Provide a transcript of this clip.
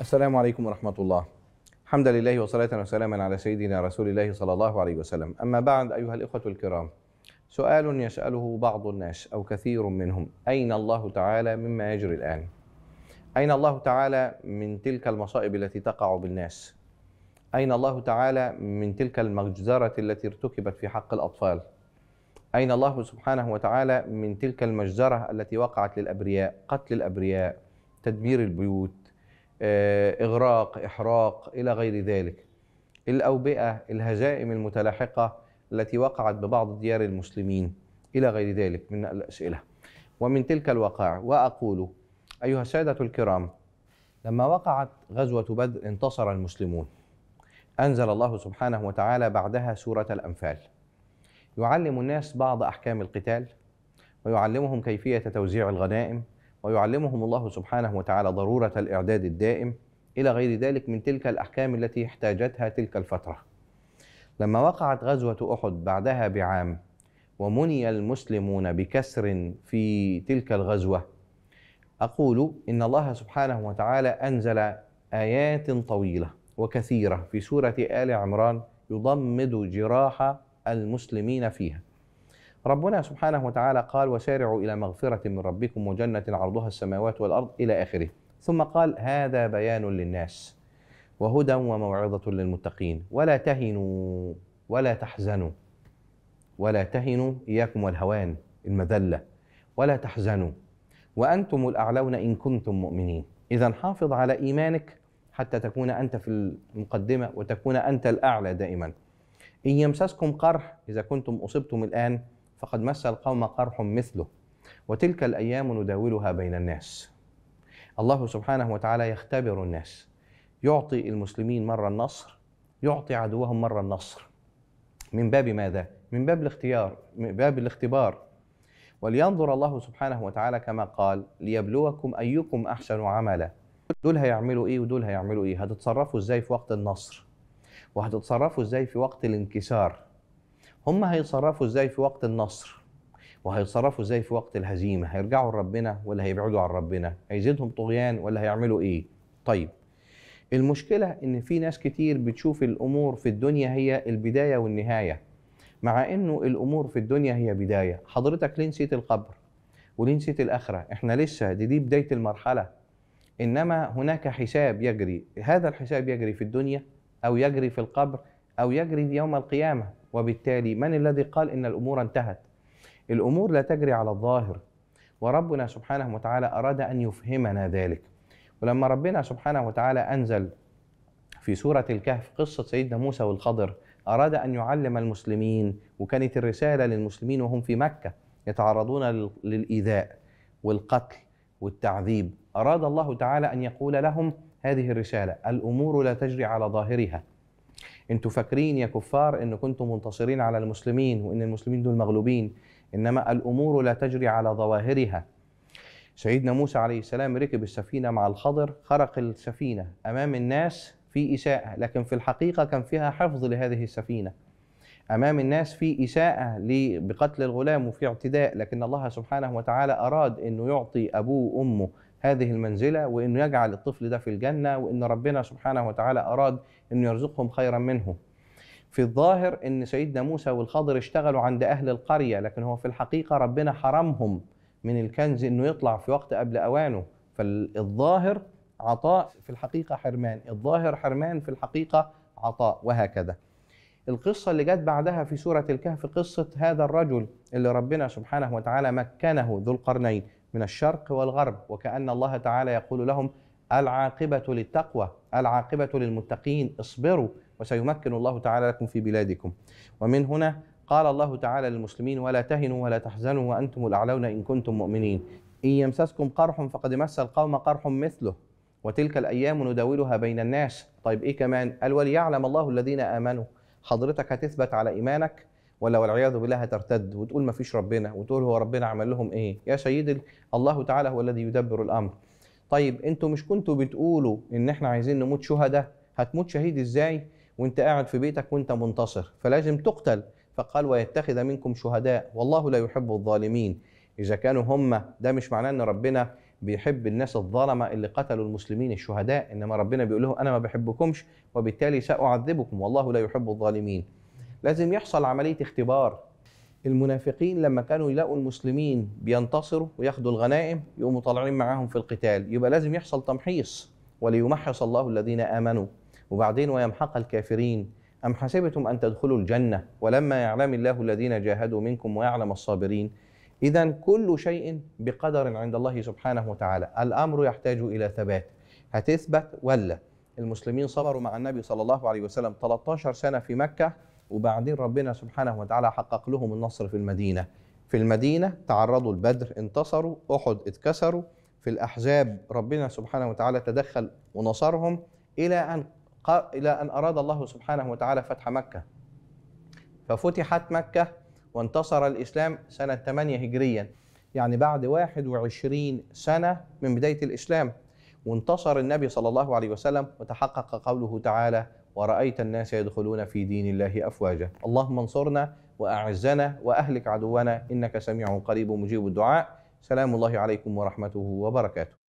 السلام عليكم ورحمة الله الحمد لله وصلاة وسلاما على سيدنا رسول الله صلى الله عليه وسلم أما بعد أيها الإخوة الكرام سؤال يسأله بعض الناس أو كثير منهم أين الله تعالى مما يجري الآن أين الله تعالى من تلك المصائب التي تقع بالناس أين الله تعالى من تلك المجزرة التي ارتكبت في حق الأطفال أين الله سبحانه وتعالى من تلك المجزرة التي وقعت للأبرياء قتل الأبرياء تدمير البيوت آه، إغراق إحراق إلى غير ذلك الأوبئة الهزائم المتلاحقة التي وقعت ببعض ديار المسلمين إلى غير ذلك من الأسئلة ومن تلك الوقائع وأقول أيها السادة الكرام لما وقعت غزوة بدر انتصر المسلمون أنزل الله سبحانه وتعالى بعدها سورة الأنفال يعلم الناس بعض أحكام القتال ويعلمهم كيفية توزيع الغنائم ويعلمهم الله سبحانه وتعالى ضرورة الإعداد الدائم إلى غير ذلك من تلك الأحكام التي احتاجتها تلك الفترة لما وقعت غزوة أحد بعدها بعام ومني المسلمون بكسر في تلك الغزوة أقول إن الله سبحانه وتعالى أنزل آيات طويلة وكثيرة في سورة آل عمران يضمد جراح المسلمين فيها ربنا سبحانه وتعالى قال وسارعوا إلى مغفرة من ربكم وجنة عرضها السماوات والأرض إلى آخره ثم قال هذا بيان للناس وهدى وموعظة للمتقين ولا تهنوا ولا تحزنوا ولا تهنوا إياكم والهوان المذلة ولا تحزنوا وأنتم الأعلون إن كنتم مؤمنين إذا حافظ على إيمانك حتى تكون أنت في المقدمة وتكون أنت الأعلى دائما إن يمسسكم قرح إذا كنتم أصبتم الآن فقد مس القوم قرح مثله وتلك الايام نداولها بين الناس الله سبحانه وتعالى يختبر الناس يعطي المسلمين مره النصر يعطي عدوهم مره النصر من باب ماذا من باب الاختيار من باب الاختبار ولينظر الله سبحانه وتعالى كما قال ليبلوكم ايكم احسن عملا دول هيعملوا ايه ودول هيعملوا ايه هتتصرفوا ازاي في وقت النصر وهتتصرفوا ازاي في وقت الانكسار هم هيتصرفوا ازاي في وقت النصر وهيتصرفوا ازاي في وقت الهزيمه هيرجعوا لربنا ولا هيبعدوا عن ربنا هيزيدهم طغيان ولا هيعملوا ايه طيب المشكله ان في ناس كتير بتشوف الامور في الدنيا هي البدايه والنهايه مع انه الامور في الدنيا هي بدايه حضرتك ليه نسيت القبر وليه نسيت الاخره احنا لسه دي دي بدايه المرحله انما هناك حساب يجري هذا الحساب يجري في الدنيا او يجري في القبر او يجري يوم القيامه وبالتالي من الذي قال ان الامور انتهت الامور لا تجري على الظاهر وربنا سبحانه وتعالى اراد ان يفهمنا ذلك ولما ربنا سبحانه وتعالى انزل في سوره الكهف قصه سيدنا موسى والخضر اراد ان يعلم المسلمين وكانت الرساله للمسلمين وهم في مكه يتعرضون للايذاء والقتل والتعذيب اراد الله تعالى ان يقول لهم هذه الرساله الامور لا تجري على ظاهرها انتوا فاكرين يا كفار ان كنتم منتصرين على المسلمين وان المسلمين دول مغلوبين انما الامور لا تجري على ظواهرها سيدنا موسى عليه السلام ركب السفينه مع الخضر خرق السفينه امام الناس في اساءه لكن في الحقيقه كان فيها حفظ لهذه السفينه امام الناس في اساءه بقتل الغلام وفي اعتداء لكن الله سبحانه وتعالى اراد انه يعطي ابوه وامه هذه المنزله وانه يجعل الطفل ده في الجنه وان ربنا سبحانه وتعالى اراد انه يرزقهم خيرا منه. في الظاهر ان سيدنا موسى والخضر اشتغلوا عند اهل القريه لكن هو في الحقيقه ربنا حرمهم من الكنز انه يطلع في وقت قبل اوانه فالظاهر عطاء في الحقيقه حرمان، الظاهر حرمان في الحقيقه عطاء وهكذا. القصة اللي جت بعدها في سورة الكهف قصة هذا الرجل اللي ربنا سبحانه وتعالى مكنه ذو القرنين من الشرق والغرب وكأن الله تعالى يقول لهم العاقبة للتقوى العاقبة للمتقين اصبروا وسيمكن الله تعالى لكم في بلادكم ومن هنا قال الله تعالى للمسلمين ولا تهنوا ولا تحزنوا وأنتم الأعلون إن كنتم مؤمنين إن يمسسكم قرح فقد مس القوم قرح مثله وتلك الأيام نداولها بين الناس طيب إيه كمان قال وليعلم الله الذين آمنوا حضرتك هتثبت على إيمانك ولا والعياذ بالله ترتد وتقول ما فيش ربنا وتقول هو ربنا عمل لهم ايه يا سيدي الله تعالى هو الذي يدبر الامر طيب انتوا مش كنتوا بتقولوا ان احنا عايزين نموت شهداء هتموت شهيد ازاي وانت قاعد في بيتك وانت منتصر فلازم تقتل فقال ويتخذ منكم شهداء والله لا يحب الظالمين اذا كانوا هم ده مش معناه ان ربنا بيحب الناس الظلمه اللي قتلوا المسلمين الشهداء انما ربنا بيقول لهم انا ما بحبكمش وبالتالي ساعذبكم والله لا يحب الظالمين لازم يحصل عمليه اختبار المنافقين لما كانوا يلاقوا المسلمين بينتصروا وياخدوا الغنائم يقوموا طالعين معاهم في القتال يبقى لازم يحصل تمحيص وليمحص الله الذين امنوا وبعدين ويمحق الكافرين أم حسبتم أن تدخلوا الجنة ولما يعلم الله الذين جاهدوا منكم ويعلم الصابرين إذا كل شيء بقدر عند الله سبحانه وتعالى الأمر يحتاج إلى ثبات هتثبت ولا المسلمين صبروا مع النبي صلى الله عليه وسلم 13 سنة في مكة وبعدين ربنا سبحانه وتعالى حقق لهم النصر في المدينة في المدينة تعرضوا البدر انتصروا أحد اتكسروا في الأحزاب ربنا سبحانه وتعالى تدخل ونصرهم إلى أن إلى أن أراد الله سبحانه وتعالى فتح مكة ففتحت مكة وانتصر الإسلام سنة 8 هجريا يعني بعد 21 سنة من بداية الإسلام وانتصر النبي صلى الله عليه وسلم وتحقق قوله تعالى ورأيت الناس يدخلون في دين الله أفواجا اللهم انصرنا وأعزنا وأهلك عدونا إنك سميع قريب مجيب الدعاء سلام الله عليكم ورحمته وبركاته